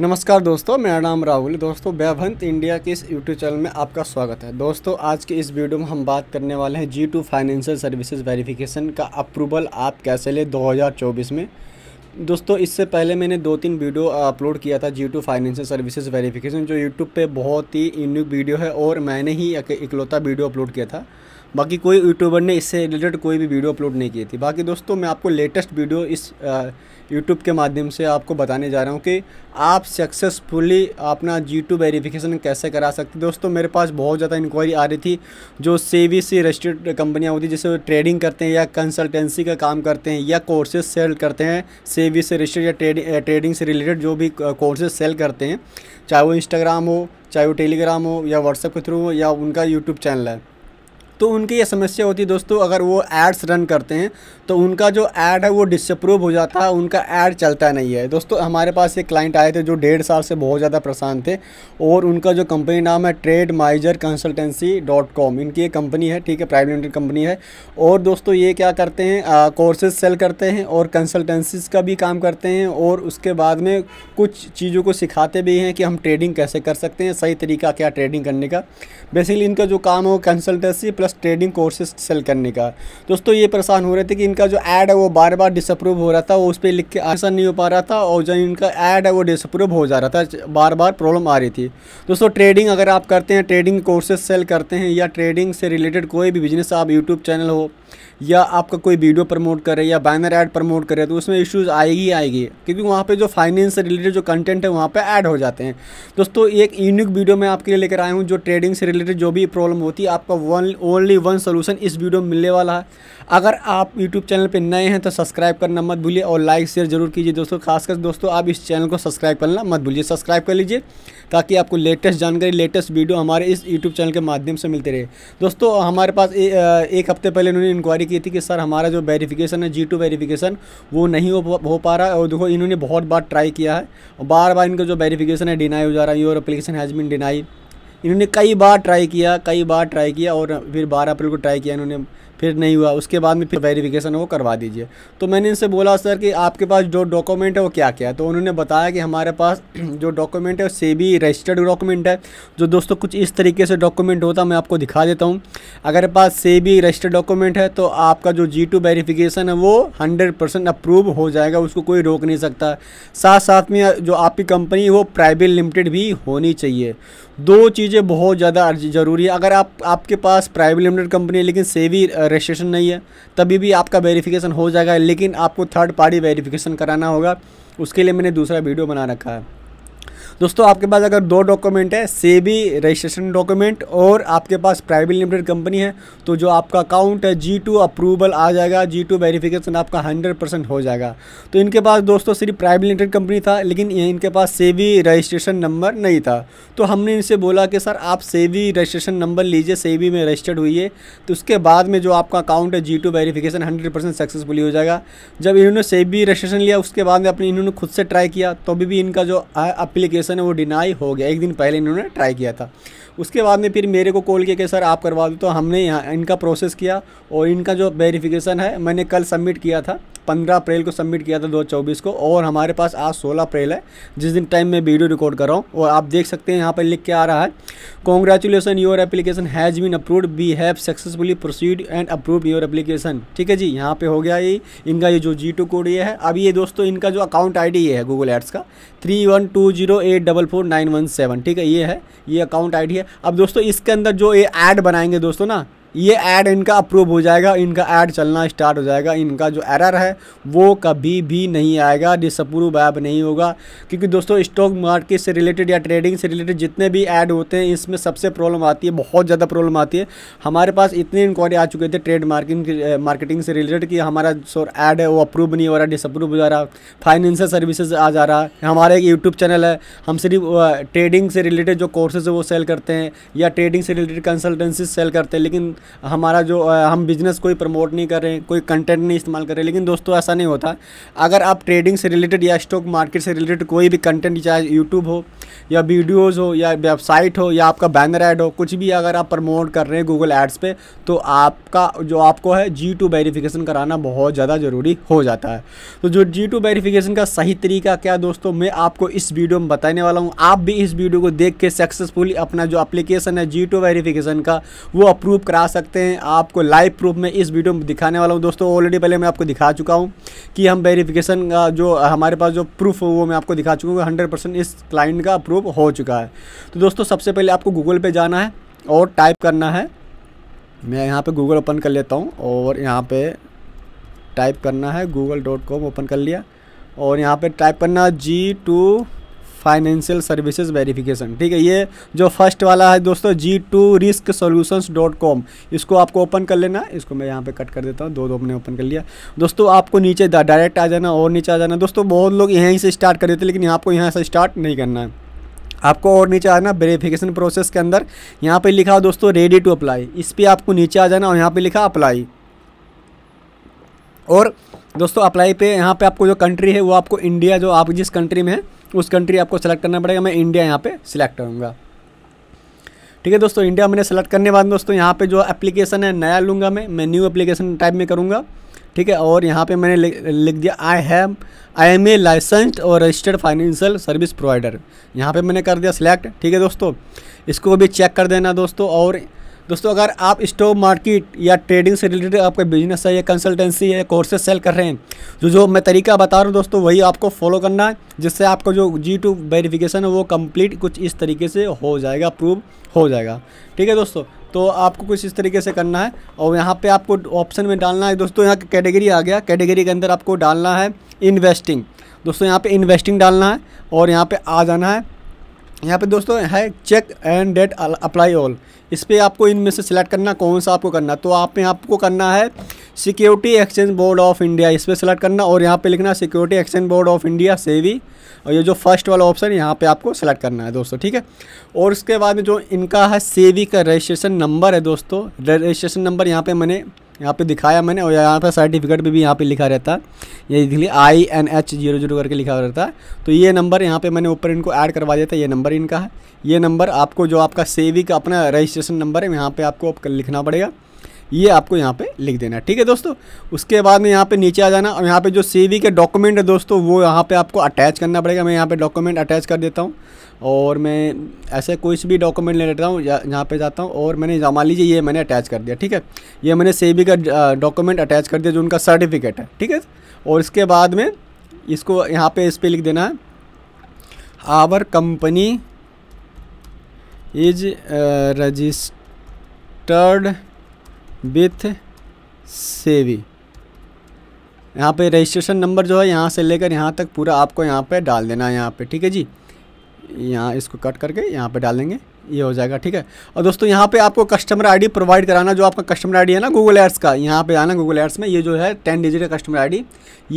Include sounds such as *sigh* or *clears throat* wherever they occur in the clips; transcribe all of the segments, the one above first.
नमस्कार दोस्तों मेरा नाम राहुल दोस्तों वैभंत इंडिया के इस यूट्यूब चैनल में आपका स्वागत है दोस्तों आज के इस वीडियो में हम बात करने वाले हैं G two financial services verification का अप्रूवल आप कैसे ले 2024 में दोस्तों इससे पहले मैंने दो तीन वीडियो अपलोड किया था G two financial services verification जो यूट्यूब पर बहुत ही यूनिक वीडियो है और मैंने ही इकलौता वीडियो अपलोड किया था बाकी कोई यूट्यूबर ने इससे रिलेटेड कोई भी वीडियो अपलोड नहीं की थी बाकी दोस्तों मैं आपको लेटेस्ट वीडियो इस यूट्यूब के माध्यम से आपको बताने जा रहा हूँ कि आप सक्सेसफुली अपना जी टू वेरीफिकेशन कैसे करा सकते दोस्तों मेरे पास बहुत ज़्यादा इंक्वायरी आ रही थी जो सेवी वी सी रजिस्टर्ड कंपनियाँ होती जैसे ट्रेडिंग करते हैं या कंसल्टेंसी का काम करते हैं या कोर्सेज सेल करते हैं से वी से रजिस्टर्ड या ट्रेडिंग ट्रेडिंग से रिलेटेड जो भी कोर्सेज सेल करते हैं चाहे वो इंस्टाग्राम हो चाहे वो टेलीग्राम हो या व्हाट्सएप के थ्रू हो या उनका यूट्यूब चैनल है तो उनकी ये समस्या होती है दोस्तों अगर वो एड्स रन करते हैं तो उनका जो ऐड है वो डिसअप्रूव हो जाता है उनका ऐड चलता नहीं है दोस्तों हमारे पास एक क्लाइंट आए थे जो डेढ़ साल से बहुत ज़्यादा परेशान थे और उनका जो कंपनी नाम है trade miser consultancy dot com इनकी ये कंपनी है ठीक है प्राइवेट लिमिटेड कंपनी है और दोस्तों ये क्या करते हैं कोर्सेज सेल करते हैं और कंसल्टेंसीज का भी काम करते हैं और उसके बाद में कुछ चीज़ों को सिखाते भी हैं कि हम ट्रेडिंग कैसे कर सकते हैं सही तरीका क्या ट्रेडिंग करने का बेसिकली इनका जो काम है वो consultancy plus trading courses sell करने का दोस्तों ये परेशान हो रहे थे कि इनका जो ऐड है वो बार बार डिसअप्रूव हो रहा था वो उस पर लिख के आसान नहीं हो पा रहा था और जो इनका ऐड है वो डिसअप्रूव हो जा रहा था बार बार प्रॉब्लम आ रही थी दोस्तों ट्रेडिंग अगर आप करते हैं ट्रेडिंग कोर्सेज सेल करते हैं या ट्रेडिंग से रिलेटेड कोई भी बिजनेस आप यूट्यूब चैनल हो या आपका कोई वीडियो प्रमोट करे या बैनर ऐड प्रमोट करे तो उसमें इश्यूज़ आएगी आएगी क्योंकि वहाँ पे जो फाइनेंस से रिलेटेड जो कंटेंट है वहाँ पे ऐड हो जाते हैं दोस्तों एक यूनिक वीडियो मैं आपके लिए लेकर आया हूँ जो ट्रेडिंग से रिलेटेड जो भी प्रॉब्लम होती है आपका वन ओनली वन सोल्यूशन इस वीडियो में मिलने वाला है अगर आप यूट्यूब चैनल पर नए हैं तो सब्सक्राइब करना मत भूलिए और लाइक शेयर जरूर कीजिए दोस्तों खासकर दोस्तों आप इस चैनल को सब्सक्राइब करना मत भूलिए सब्सक्राइब कर लीजिए ताकि आपको लेटेस्ट जानकारी लेटेस्ट वीडियो हमारे इस यूट्यूब चैनल के माध्यम से मिलते रहे दोस्तों हमारे पास ए, एक हफ्ते पहले इन्होंने इंक्वायरी की थी कि सर हमारा जो वेरीफिकेशन है जी टू वेरीफिकेशन वो नहीं हो, हो पा रहा है और देखो इन्होंने बहुत बार ट्राई किया है और बार बार इनका जो वेरीफिकेशन है डिनाई हो जा रहा है your application has been denied इन्होंने कई बार ट्राई किया कई बार ट्राई किया और फिर बारह अप्रैल को ट्राई किया इन्होंने फिर नहीं हुआ उसके बाद में फिर वेरिफिकेशन वो करवा दीजिए तो मैंने इनसे बोला सर कि आपके पास जो डॉक्यूमेंट है वो क्या क्या है तो उन्होंने बताया कि हमारे पास *clears throat* जो डॉक्यूमेंट है से भी रजिस्टर्ड डॉक्यूमेंट है जो दोस्तों कुछ इस तरीके से डॉक्यूमेंट होता मैं आपको दिखा देता हूँ अगर पास से भी रजिस्टर्ड डॉक्यूमेंट है तो आपका जो जी टू वेरिफिकेशन है वो हंड्रेड परसेंट अप्रूव हो जाएगा उसको कोई रोक नहीं सकता साथ साथ में जो आपकी कंपनी वो प्राइवेट लिमिटेड भी होनी चाहिए दो चीज़ें बहुत ज़्यादा ज़रूरी है अगर आप आपके पास प्राइवेट लिमिटेड कंपनी है लेकिन सेवी रजिस्ट्रेशन नहीं है तभी भी आपका वेरिफिकेशन हो जाएगा लेकिन आपको थर्ड पार्टी वेरिफिकेशन कराना होगा उसके लिए मैंने दूसरा वीडियो बना रखा है दोस्तों आपके पास अगर दो डॉक्यूमेंट है सेबी रजिस्ट्रेशन डॉक्यूमेंट और आपके पास प्राइवेट लिमिटेड कंपनी है तो जो आपका अकाउंट है जी टू अप्रूवल आ जाएगा जी टू वेरीफिकेशन आपका हंड्रेड परसेंट हो जाएगा तो इनके पास दोस्तों सिर्फ प्राइवेट लिमिटेड कंपनी था लेकिन इनके पास भी रजिस्ट्रेशन नंबर नहीं था तो हमने इनसे बोला कि सर आप भी रजिस्ट्रेशन नंबर लीजिए सेबी में रजिस्टर्ड हुई है तो उसके बाद में जो आपका अकाउंट है G two verification hundred percent successfully हो जाएगा जब इन्होंने सेबी रजिस्ट्रेशन लिया उसके बाद में अपने इन्होंने खुद से ट्राई किया तो अभी भी इनका जो अप्लीकेशन एप्लीकेशन है वो डिनाई हो गया एक दिन पहले इन्होंने ट्राई किया था उसके बाद में फिर मेरे को कॉल किया कि सर आप करवा दो तो हमने यहाँ इनका प्रोसेस किया और इनका जो वेरिफिकेशन है मैंने कल सबमिट किया था पंद्रह अप्रैल को सबमिट किया था 2024 को और हमारे पास आज सोलह अप्रैल है जिस दिन टाइम मैं वीडियो रिकॉर्ड कर रहा हूँ और आप देख सकते हैं यहाँ पर लिख के आ रहा है congratulation your application has been approved we have successfully proceed and approve your application ठीक है जी यहाँ पे हो गया ये इनका ये जो जी टू कोड ये है अब ये दोस्तों इनका जो अकाउंट आई ये है गूगल एड्स का three one two zero eight double four nine one seven ठीक है ये है ये अकाउंट आई है अब दोस्तों इसके अंदर जो ये ऐड बनाएंगे दोस्तों ना ये ऐड इनका अप्रूव हो जाएगा इनका ऐड चलना स्टार्ट हो जाएगा इनका जो एरर है वो कभी भी नहीं आएगा डिसअप्रूव ऐप नहीं होगा क्योंकि दोस्तों स्टॉक मार्केट से रिलेटेड या ट्रेडिंग से रिलेटेड जितने भी ऐड होते हैं इसमें सबसे प्रॉब्लम आती है बहुत ज़्यादा प्रॉब्लम आती है हमारे पास इतने इंक्वायरी आ चुके थे ट्रेड मार्किंग मार्केटिंग से रिलेटेड कि हमारा जो ऐड है वो अप्रूव नहीं हो रहा डिसअप्रूव हो जा रहा फाइनेंशियल सर्विसेज आ जा रहा है हमारा एक यूट्यूब चैनल है हम सिर्फ ट्रेडिंग eh, से रिलेटेड जो कोर्सेज है वो सेल करते हैं या ट्रेडिंग से रिलेटेड कंसल्टेंसी सेल करते हैं लेकिन हमारा जो हम बिज़नेस कोई प्रमोट नहीं कर रहे हैं कोई कंटेंट नहीं इस्तेमाल कर रहे लेकिन दोस्तों ऐसा नहीं होता अगर आप ट्रेडिंग से रिलेटेड या स्टॉक मार्केट से रिलेटेड कोई भी कंटेंट चाहे यूट्यूब हो या वीडियोज़ हो या वेबसाइट हो या आपका बैनर ऐड हो कुछ भी अगर आप प्रमोट कर रहे हैं गूगल एड्स पर तो आपका जो आपको है जी टू वेरीफिकेशन कराना बहुत ज़्यादा ज़रूरी हो जाता है तो जो जी टू वेरीफिकेशन का सही तरीका क्या दोस्तों मैं आपको इस वीडियो में बताने वाला हूँ आप भी इस वीडियो को देख के सक्सेसफुली अपना जो अप्लीकेशन है जी टू वेरीफिकेशन का वो अप्रूव करा सकते हैं आपको लाइव प्रूफ में इस वीडियो में दिखाने वाला हूँ दोस्तों ऑलरेडी पहले मैं आपको दिखा चुका हूँ कि हम वेरिफिकेशन का जो हमारे पास जो प्रूफ हो वो मैं आपको दिखा चुका हूँ हंड्रेड परसेंट इस क्लाइंट का अप्रूव हो चुका है तो दोस्तों सबसे पहले आपको गूगल पर जाना है और टाइप करना है मैं यहाँ पर गूगल ओपन कर लेता हूँ और यहाँ पर टाइप करना है गूगल डॉट कॉम ओपन कर लिया और यहाँ पे टाइप करना G two financial services verification ठीक है ये जो फर्स्ट वाला है दोस्तों G two risk solutions dot com इसको आपको ओपन कर लेना इसको मैं यहाँ पे कट कर देता हूँ दो दो मैंने ओपन कर लिया दोस्तों आपको नीचे डायरेक्ट आ जाना और नीचे आ जाना दोस्तों बहुत लोग यहीं से स्टार्ट कर देते लेकिन यहाँ आपको यहाँ से स्टार्ट नहीं करना है आपको और नीचे आना वेरीफिकेशन प्रोसेस के अंदर यहाँ पर लिखा हो दोस्तों रेडी टू अप्लाई इस पर आपको नीचे आ जाना और यहाँ पर लिखा अप्लाई और दोस्तों अप्लाई पे यहाँ पे आपको जो कंट्री है वो आपको इंडिया जो आप जिस कंट्री में है उस कंट्री आपको सेलेक्ट करना पड़ेगा मैं इंडिया यहाँ पे सिलेक्ट करूँगा ठीक है दोस्तों इंडिया मैंने सेलेक्ट करने बाद दोस्तों यहाँ पे जो एप्लीकेशन है नया लूँगा मैं मैं न्यू एप्लीकेशन टाइप में करूँगा ठीक है और यहाँ पे मैंने लिख दिया I have I am a licensed और रजिस्टर्ड फाइनेंशियल सर्विस प्रोवाइडर यहाँ पे मैंने कर दिया सिलेक्ट ठीक है दोस्तों इसको भी चेक कर देना दोस्तों और दोस्तों अगर आप स्टॉक मार्केट या ट्रेडिंग से रिलेटेड आपका बिजनेस है या कंसल्टेंसी है कोर्सेज सेल कर रहे हैं जो तो जो मैं तरीका बता रहा हूँ दोस्तों वही आपको फॉलो करना है जिससे आपका जो जी टू वेरीफिकेशन है वो कंप्लीट कुछ इस तरीके से हो जाएगा अप्रूव हो जाएगा ठीक है दोस्तों तो आपको कुछ इस तरीके से करना है और यहाँ पर आपको ऑप्शन में डालना है दोस्तों यहाँ कैटेगरी आ गया कैटेगरी के अंदर आपको डालना है इन्वेस्टिंग दोस्तों यहाँ पर इन्वेस्टिंग डालना है और यहाँ पर आ जाना है यहाँ पे दोस्तों है check and date apply all इस पर आपको इनमें से सिलेक्ट करना कौन सा आपको करना तो आप यहाँ आपको करना है security exchange board of India इस पर सिलेक्ट करना और यहाँ पे लिखना security exchange board of India SEBI और ये जो फर्स्ट वाला ऑप्शन यहाँ पर आपको सेलेक्ट करना है दोस्तों ठीक है और उसके बाद में जो इनका है सेवी का रजिस्ट्रेशन नंबर है दोस्तों रजिस्ट्रेशन नंबर यहाँ पर मैंने यहाँ पे दिखाया मैंने और यहाँ पे सर्टिफिकेट भी, भी यहाँ पे लिखा रहता है ये लिया I N H zero zero करके लिखा रहता है तो ये नंबर यहाँ पे मैंने ऊपर इनको ऐड करवा दिया था ये नंबर इनका है ये नंबर आपको जो आपका सेविंग का अपना रजिस्ट्रेशन नंबर है यहाँ पर आपको लिखना पड़ेगा ये आपको यहाँ पे लिख देना है ठीक है दोस्तों उसके बाद में यहाँ पे नीचे आ जाना और यहाँ पे जो सीवी के डॉक्यूमेंट है दोस्तों वो यहाँ पे आपको अटैच करना पड़ेगा मैं यहाँ पे डॉक्यूमेंट अटैच कर देता हूँ और मैं ऐसे कोई भी डॉक्यूमेंट ले लेता हूँ यहाँ पे जाता हूँ और मैंने मान लीजिए ये मैंने अटैच कर दिया ठीक है ये मैंने सी का डॉक्यूमेंट अटैच कर दिया जो उनका सर्टिफिकेट है ठीक है और इसके बाद में इसको यहाँ पर इस पर लिख देना है our company is registered with SEBI यहाँ पे रजिस्ट्रेशन नंबर जो है यहाँ से लेकर यहाँ तक पूरा आपको यहाँ पे डाल देना है यहाँ पे ठीक है जी यहाँ इसको कट करके यहाँ पे डाल देंगे ये हो जाएगा ठीक है और दोस्तों यहाँ पे आपको कस्टमर आईडी प्रोवाइड कराना जो आपका कस्टमर आईडी है ना गूगल एड्स का यहाँ पे आना गूगल एड्स में ये जो है टेन डिजिट कस्टमर आई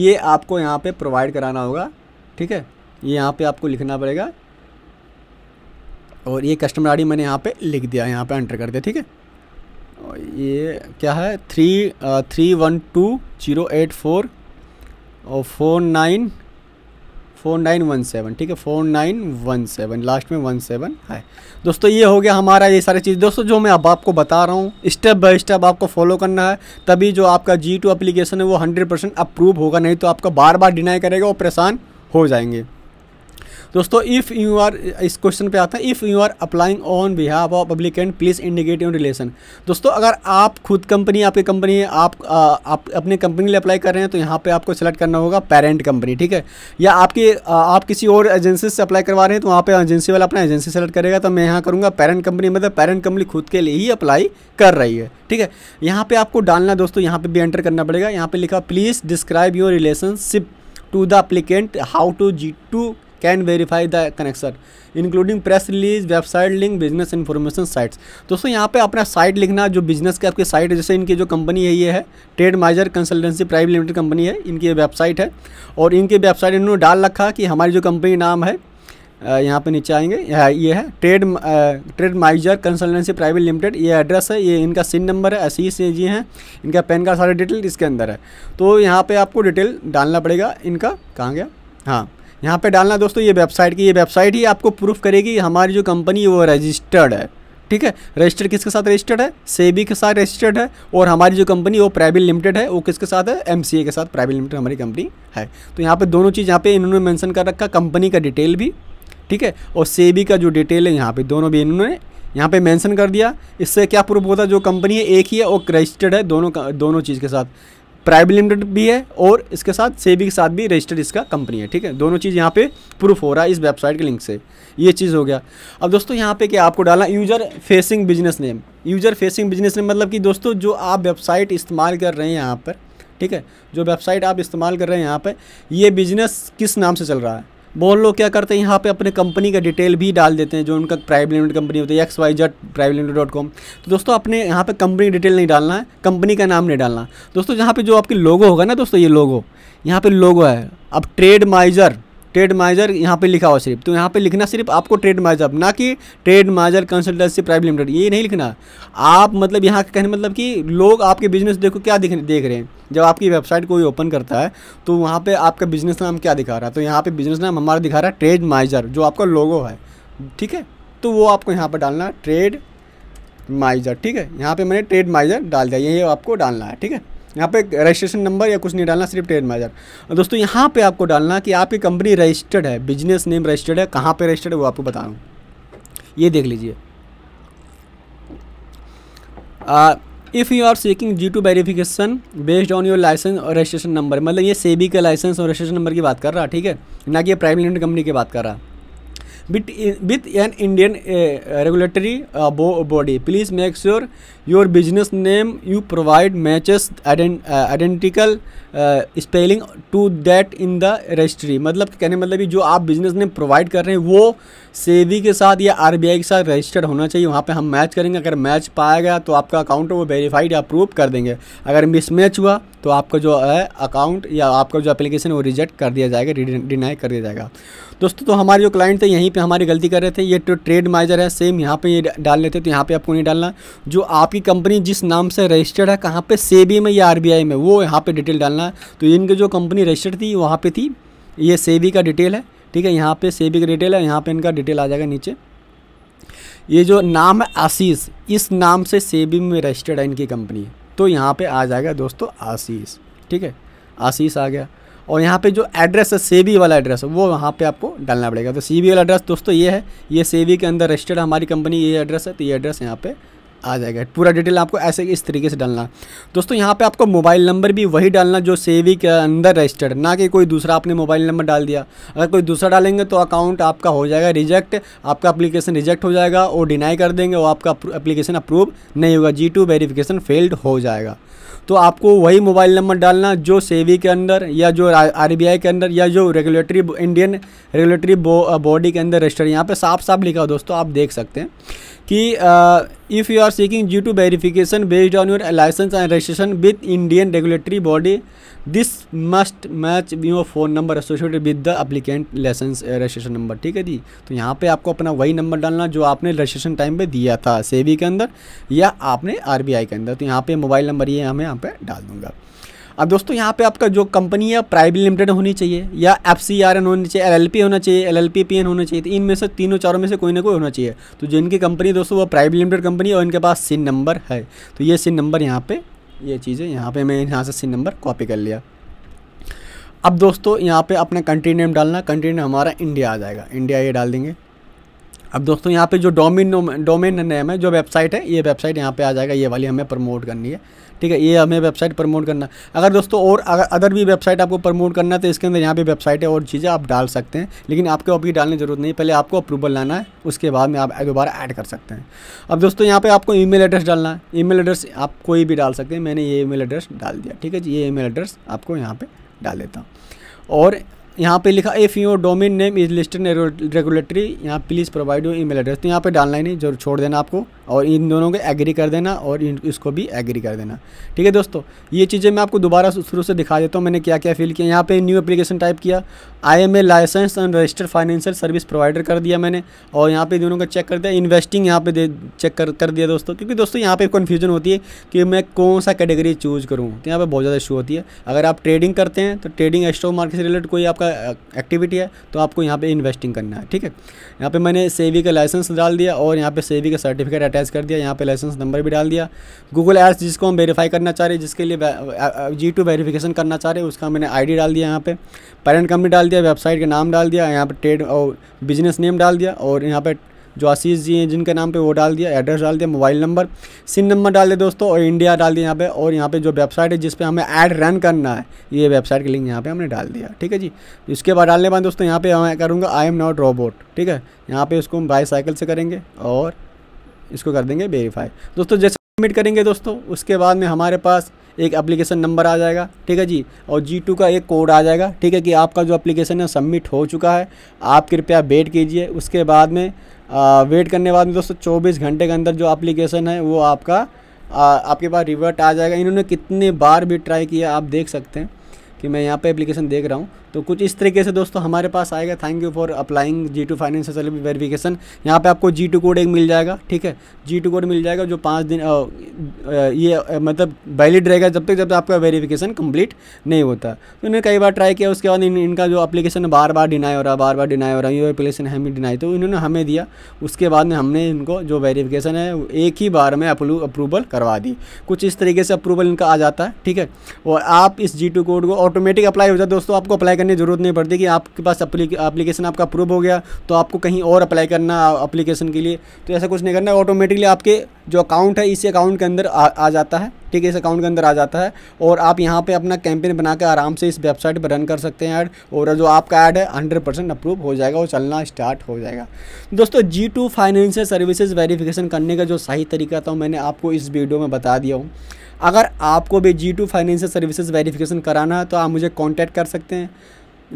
ये आपको यहाँ पर प्रोवाइड कराना होगा ठीक है ये यहाँ पर आपको लिखना पड़ेगा और ये कस्टमर आई मैंने यहाँ पर लिख दिया यहाँ पर एंटर कर दिया ठीक है ये क्या है three three one two zero eight four और four nine four nine one seven ठीक है four nine one seven last में वन सेवन है दोस्तों ये हो गया हमारा ये सारी चीज़ दोस्तों जो मैं अब आपको बता रहा हूँ स्टेप बाय स्टेप आपको फॉलो करना है तभी जो आपका जी टू अप्लीकेशन है वो हंड्रेड परसेंट अप्रूव होगा नहीं तो आपका बार बार डिनाई करेगा और परेशान हो जाएंगे दोस्तों इफ़ यू आर इस क्वेश्चन पे आता है if you are applying on behalf of applicant please indicate your relation दोस्तों अगर आप खुद कंपनी आपकी कंपनी आप आप अपने कंपनी लिए अप्लाई कर रहे हैं तो यहाँ पर आपको सेलेक्ट करना होगा पेरेंट कंपनी ठीक है या आपकी आप किसी और एजेंसी से अप्लाई करवा रहे हैं तो वहाँ पर एजेंसी वाला अपना एजेंसी सेलेक्ट करेगा तो मैं यहाँ करूँगा पेरेंट कंपनी मतलब पेरेंट कंपनी खुद के लिए ही अप्लाई कर रही है ठीक है यहाँ पर आपको डालना दोस्तों यहाँ पर भी एंटर करना पड़ेगा यहाँ पर लिखा please describe your relationship to the applicant how to G two can verify the connection including press release website link business information sites दोस्तों यहाँ पे अपना साइट लिखना जो बिजनेस के आपके साइट है जैसे इनकी जो कंपनी है ये है trade miser consultancy private limited company है इनकी वेबसाइट है और इनकी वेबसाइट इन्होंने डाल रखा कि हमारी जो कंपनी नाम है यहाँ पे नीचे आएंगे ये है trade trade miser consultancy private limited ये एड्रेस है ये इनका सिन नंबर है ऐसी से जी हैं इनका पैन कार्ड सारे डिटेल इसके अंदर है तो यहाँ पे आपको डिटेल डालना पड़ेगा इनका कहाँ गया हाँ यहाँ पे डालना दोस्तों ये वेबसाइट की ये वेबसाइट ही आपको प्रूफ करेगी हमारी जो कंपनी वो रजिस्टर्ड है ठीक है रजिस्टर्ड किसके साथ रजिस्टर्ड है सेबी के साथ रजिस्टर्ड है और हमारी जो कंपनी वो प्राइवेट लिमिटेड है वो किसके साथ है एम के साथ प्राइवेट लिमिटेड हमारी कंपनी है तो यहाँ पर दोनों चीज़ यहाँ पर इन्होंने मैंसन कर रखा कंपनी का डिटेल भी ठीक है और सेबी का जो डिटेल है यहाँ पर दोनों भी इन्होंने यहाँ पे मेंशन कर दिया इससे क्या प्रूफ होता है जो कंपनी है एक ही है और रजिस्टर्ड है दोनों दोनों चीज़ के साथ प्राइवेट लिमिटेड भी है और इसके साथ सेबी के साथ भी रजिस्टर्ड इसका कंपनी है ठीक है दोनों चीज़ यहाँ पे प्रूफ हो रहा है इस वेबसाइट के लिंक से ये चीज़ हो गया अब दोस्तों यहाँ पे क्या आपको डालना user facing business name user facing business name मतलब कि दोस्तों जो आप वेबसाइट इस्तेमाल कर रहे हैं यहाँ पर ठीक है जो वेबसाइट आप इस्तेमाल कर रहे हैं यहाँ पर ये बिजनेस किस नाम से चल रहा है बहुत लोग क्या करते हैं यहाँ पे अपने कंपनी का डिटेल भी डाल देते हैं जो उनका प्राइवेट लिमिटेड कंपनी होती है X Y Z private limited dot com तो दोस्तों अपने यहाँ पे कंपनी डिटेल नहीं डालना है कंपनी का नाम नहीं डालना दोस्तों यहाँ पे जो आपके लोगो होगा ना दोस्तों ये लोगो यहाँ पे लोगो है अब ट्रेड माइजर ट्रेड माइजर यहाँ पे लिखा हुआ सिर्फ तो यहाँ पे लिखना सिर्फ आपको ट्रेड माइजर ना कि trade miser consultancy private limited ये नहीं लिखना आप मतलब यहाँ का कहने मतलब कि लोग आपके बिजनेस देखो क्या दिख देख रहे हैं जब आपकी वेबसाइट कोई ओपन करता है तो वहाँ पर आपका बिजनेस नाम क्या दिखा रहा है तो यहाँ पर बिजनेस नाम हमारा दिखा रहा है ट्रेड माइजर जो आपका लोगो है ठीक है तो वो आपको यहाँ पर डालना ट्रेड माइजर ठीक है यहाँ पे मैंने ट्रेड माइजर डाल दिया ये आपको डालना है ठीक है यहाँ पे रजिस्ट्रेशन नंबर या कुछ नहीं डालना सिर्फ ट्रेड मैजर दोस्तों यहाँ पे आपको डालना कि आपकी कंपनी रजिस्टर्ड है बिजनेस नेम रजिस्टर्ड है कहाँ पे रजिस्टर्ड है वो आपको बता रहा हूँ ये देख लीजिए if you are seeking G two verification based on your license और रजिस्ट्रेशन नंबर मतलब ये सेबी का लाइसेंस और रजिस्ट्रेशन नंबर की बात कर रहा है ठीक है ना कि ये प्राइवेट लिमिटेड कंपनी की बात कर रहा है with with an Indian uh, body please make sure your business name you provide you identical spelling to uh, in the registry मतलब कहने मतलब जो आप बिजनेस नेम प्रोवाइड कर रहे हैं वो सेवी के साथ या आरबीआई के साथ रजिस्टर्ड होना चाहिए वहाँ पे हम मैच करेंगे अगर मैच पाया गया तो आपका अकाउंट वो वेरीफाइड या अप्रूव कर देंगे अगर मिसमैच हुआ तो आपका जो है अकाउंट या आपका जो एप्लीकेशन वो रिजेक्ट कर दिया जाएगा डिनाई कर दिया जाएगा दोस्तों तो हमारे जो क्लाइंट थे यहीं पे हमारी गलती कर रहे थे ये तो ट्रेड माइजर है सेम यहाँ पे ये डाल लेते तो यहाँ पे आपको नहीं डालना जो आपकी कंपनी जिस नाम से रजिस्टर्ड है कहाँ पे सेबी में या आरबीआई में वो यहाँ पे डिटेल डालना है तो इनकी जो कंपनी रजिस्टर्ड थी वहाँ पर थी ये सेबी का डिटेल है ठीक है यहाँ पर सेबी का डिटेल है यहाँ पर इनका डिटेल आ जाएगा नीचे ये जो नाम है आशीष इस नाम से सेबी में रजिस्टर्ड है इनकी कंपनी तो यहाँ पर आ जाएगा दोस्तों आशीष ठीक है आशीष आ गया और यहाँ पे जो एड्रेस है सेवी वाला एड्रेस है वो वहाँ पे आपको डालना पड़ेगा तो सेवी वाला एड्रेस दोस्तों ये है ये सेवी के अंदर रजिस्टर्ड हमारी कंपनी ये एड्रेस है तो ये एड्रेस यहाँ पे आ जाएगा पूरा डिटेल आपको ऐसे इस तरीके से डालना दोस्तों यहाँ पे आपको मोबाइल नंबर भी वही डालना जो सेवी के अंदर रजिस्टर्ड ना कि कोई दूसरा आपने मोबाइल नंबर डाल दिया अगर कोई दूसरा डालेंगे तो अकाउंट आपका हो जाएगा रिजेक्ट आपका अप्लीकेशन रिजेक्ट हो जाएगा और डिनाई कर देंगे और आपका अप्लीकेशन अप्रूव नहीं होगा जी टू वेरीफिकेशन फेल्ड हो जाएगा तो आपको वही मोबाइल नंबर डालना जो सेवी के अंदर या जो आर के अंदर या जो रेगुलेटरी इंडियन रेगुलेटरी बॉडी के अंदर रजिस्टर यहाँ पे साफ साफ लिखा हो दोस्तों आप देख सकते हैं कि uh, if you are seeking due to verification based on your license and registration with Indian regulatory body this must match your phone number associated with the applicant license registration number ठीक है जी तो यहाँ पर आपको अपना वही number डालना जो आपने रजिस्ट्रेशन टाइम पर दिया था सेवी के अंदर या आपने आर बी आई के अंदर तो यहाँ पर मोबाइल नंबर ये हमें यहाँ पर डाल दूंगा अब दोस्तों यहाँ पे आपका जो कंपनी है प्राइवेट लिमिटेड होनी चाहिए या एफ सी आर एन होनी चाहिए एल एल पी होना चाहिए L L P P N होना चाहिए तो इनमें से तीनों चारों में से कोई ना कोई होना चाहिए तो जो इनकी कंपनी दोस्तों वो प्राइवेट लिमिटेड कंपनी और इनके पास सिन नंबर है तो ये सिन नंबर यहाँ पर ये चीज़ें यहाँ पर मैं यहाँ से सिन नंबर कॉपी कर लिया अब दोस्तों यहाँ पे अपना कंट्री नेम डालना कंट्री नेम हमारा इंडिया आ जाएगा इंडिया ये डाल देंगे अब दोस्तों यहाँ पे जो डोमिन डोमेन नेम है जो वेबसाइट है ये वेबसाइट यहाँ पे आ जाएगा ये वाली हमें प्रमोट करनी है ठीक है ये हमें वेबसाइट प्रमोट करना अगर दोस्तों और अगर अदर भी वेबसाइट आपको प्रमोट करना है तो इसके अंदर यहाँ पे वेबसाइट है और चीज़ें आप डाल सकते हैं लेकिन आपको अभी डालने की जरूरत नहीं पहले आपको अप्रूवल लाना है उसके बाद में आप दोबारा ऐड कर सकते हैं अब दोस्तों यहाँ पर आपको ई एड्रेस डालना है ई एड्रेस आप कोई भी डाल सकते हैं मैंने ये ई एड्रेस डाल दिया ठीक है जी ये ई एड्रेस आपको यहाँ पर डाल देता हूँ और यहाँ पे लिखा if your domain name is listed regulatory यहाँ please provide e email address तो यहाँ पे डालना ही नहीं जरूर छोड़ देना आपको और इन दोनों को एग्री कर देना और इसको भी एग्री कर देना ठीक है दोस्तों ये चीज़ें मैं आपको दोबारा शुरू से दिखा देता हूँ मैंने क्या क्या फिल किया यहाँ पे न्यू एप्लीकेशन टाइप किया I am a license and registered financial service provider कर दिया मैंने और यहाँ पे दोनों का चेक कर दिया इन्वेस्टिंग यहाँ पे चेक कर कर दिया दोस्तों क्योंकि दोस्तों यहाँ पे कन्फ्यूजन होती है कि मैं कौन सा कैटेगरी चूज़ करूँ तो यहाँ पर बहुत ज़्यादा इशू होती है अगर आप ट्रेडिंग करते हैं तो ट्रेडिंग स्टॉक मार्केट से रिलेटेड कोई आपका एक्टिविटी है तो आपको यहाँ पर इन्वेस्टिंग करना है ठीक है यहाँ पर मैंने सेवी का लाइसेंस डाल दिया और यहाँ पर सेवी का सर्टिफिकेट अटैच कर दिया यहाँ पे लाइसेंस नंबर भी डाल दिया गूगल एड्स जिसको हम वेरीफाई करना चाह रहे जिसके लिए जी टू वेरीफिकेशन करना चाह रहे उसका मैंने आईडी डाल दिया यहाँ पे पेरेंट कंपनी डाल दिया वेबसाइट का नाम डाल दिया यहाँ पर ट्रेड और बिजनेस नेम डाल दिया और यहाँ पर जो आशीष जी हैं जिनके नाम पे वो डाल दिया एड्रेस डाल दिया मोबाइल नंबर सिम नंबर डाल दिया दोस्तों और इंडिया डाल दिया यहाँ पे और यहाँ पे जो वेबसाइट है जिस पे हमें ऐड रन करना है ये वेबसाइट का लिंक यहाँ पे हमने डाल दिया ठीक है जी इसके बाद डालने बाद दोस्तों यहाँ पे मैं करूँगा आई एम नॉट रोबोट ठीक है यहाँ पे उसको हम बाईसाइकिल से करेंगे और इसको कर देंगे वेरीफाई दोस्तों जैसे सबमिट करेंगे दोस्तों उसके बाद में हमारे पास एक एप्लीकेशन नंबर आ जाएगा ठीक है जी और जी टू का एक कोड आ जाएगा ठीक है कि आपका जो एप्लीकेशन है सबमिट हो चुका है आप कृपया वेट कीजिए उसके बाद में आ, वेट करने बाद में दोस्तों 24 घंटे के अंदर जो एप्लीकेशन है वो आपका आ, आपके पास रिवर्ट आ जाएगा इन्होंने कितने बार भी ट्राई किया आप देख सकते हैं कि मैं यहाँ पर एप्लीकेशन देख रहा हूँ तो कुछ इस तरीके से दोस्तों हमारे पास आएगा thank you for applying G two finance verification यहाँ पे आपको जी टू कोड एक मिल जाएगा ठीक है जी टू कोड मिल जाएगा जो पाँच दिन आ, आ, ये आ, मतलब वैलिड रहेगा जब तक जब तक आपका वेरिफिकेशन कंप्लीट नहीं होता तो इन्होंने कई बार ट्राई किया उसके बाद इन, इनका जो अप्लीकेशन बार बार डिनाई हो रहा बार बार डिनाई हो रहा यू अप्लीकेशन हमें डिनाई तो इन्होंने हमें दिया उसके बाद में हमने इनको जो वेरीफिकेशन है एक ही बार में अप्रूवल करवा दी कुछ इस तरीके से अप्रूवल इनका आ जाता है ठीक है और आप इस जी टू कोड को ऑटोमेटिक अप्लाई हो जाए दोस्तों आपको अप्लाई करने की ज़रूरत नहीं पड़ती कि आपके पास अप्लीकेशन आपका अप्रूव हो गया तो आपको कहीं और अप्लाई करना अप्लीकेशन के लिए तो ऐसा कुछ नहीं करना ऑटोमेटिकली आपके जो अकाउंट है इस अकाउंट के अंदर आ, आ जाता है ठीक है इस अकाउंट के अंदर आ जाता है और आप यहाँ पर अपना कैंपेन बना आराम से इस वेबसाइट पर रन कर सकते हैं ऐड और जो आपका ऐड है हंड्रेड परसेंट अप्रूव हो जाएगा और चलना स्टार्ट हो जाएगा दोस्तों G two financial services verification करने का जो सही तरीका था मैंने आपको इस वीडियो में बता दिया हूँ अगर आपको भी G two financial services verification कराना है तो आप मुझे कॉन्टैक्ट कर सकते हैं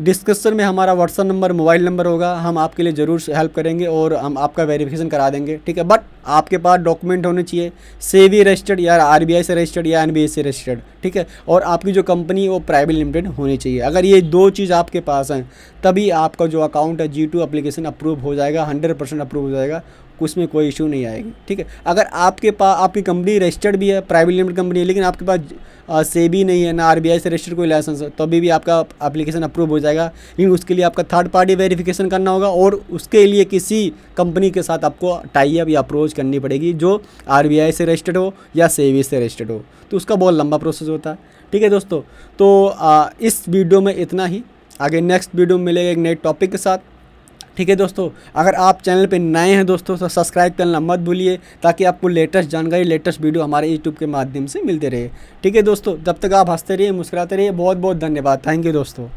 डिस्क्रिप्शन में हमारा व्हाट्सअप नंबर मोबाइल नंबर होगा हम आपके लिए ज़रूर हेल्प करेंगे और हम आपका वेरिफिकेशन करा देंगे ठीक है बट आपके पास डॉक्यूमेंट होने चाहिए सेवी रजिस्टर्ड या आरबीआई से रजिस्टर्ड या एनबीए से रजिस्टर्ड ठीक है और आपकी जो कंपनी वो प्राइवेट लिमिटेड होनी चाहिए अगर ये दो चीज़ आपके पास हैं तभी आपका जो अकाउंट है जी टू अप्लीकेशन अप्रूव हो जाएगा हंड्रेड परसेंट अप्रूव हो जाएगा उसमें कोई इशू नहीं आएगी ठीक है अगर आपके पास आपकी कंपनी रजिस्टर्ड भी है प्राइवेट लिमिटेड कंपनी है लेकिन आपके पास से भी नहीं है ना आरबीआई से रजिस्टर्ड कोई लाइसेंस है तभी तो भी आपका एप्लीकेशन अप्रूव हो जाएगा लेकिन उसके लिए आपका थर्ड पार्टी वेरीफिकेशन करना होगा और उसके लिए किसी कंपनी के साथ आपको टाइप या अप्रोच करनी पड़ेगी जो आर से रजिस्टर्ड हो या से से रजिस्टर्ड हो तो उसका बहुत लंबा प्रोसेस होता है ठीक है दोस्तों तो इस वीडियो में इतना ही आगे नेक्स्ट वीडियो में मिलेगा एक नए टॉपिक के साथ ठीक है दोस्तों अगर आप चैनल पर नए हैं दोस्तों तो सब्सक्राइब करना मत भूलिए ताकि आपको लेटेस्ट जानकारी लेटेस्ट वीडियो हमारे यूट्यूब के माध्यम से मिलते रहे ठीक है दोस्तों जब तक आप हंसते रहिए मुस्कुराते रहिए बहुत बहुत धन्यवाद थैंक यू दोस्तों